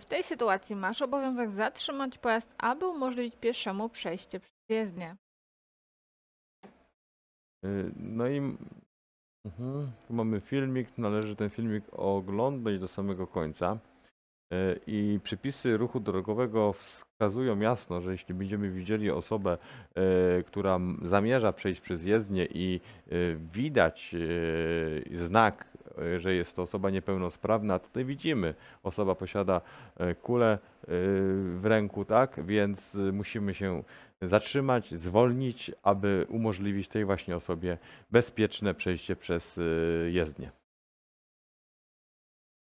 W tej sytuacji masz obowiązek zatrzymać pojazd, aby umożliwić pieszemu przejście przez jezdnię. Y, no i mhm. tu mamy filmik, należy ten filmik oglądać do samego końca. Y, I przepisy ruchu drogowego wskazują jasno, że jeśli będziemy widzieli osobę, y, która zamierza przejść przez jezdnię i widać znak E, że jest to osoba niepełnosprawna. Tutaj widzimy, osoba posiada e, kulę e, w ręku, tak? Więc musimy się zatrzymać, zwolnić, aby umożliwić tej właśnie osobie bezpieczne przejście przez jezdnię.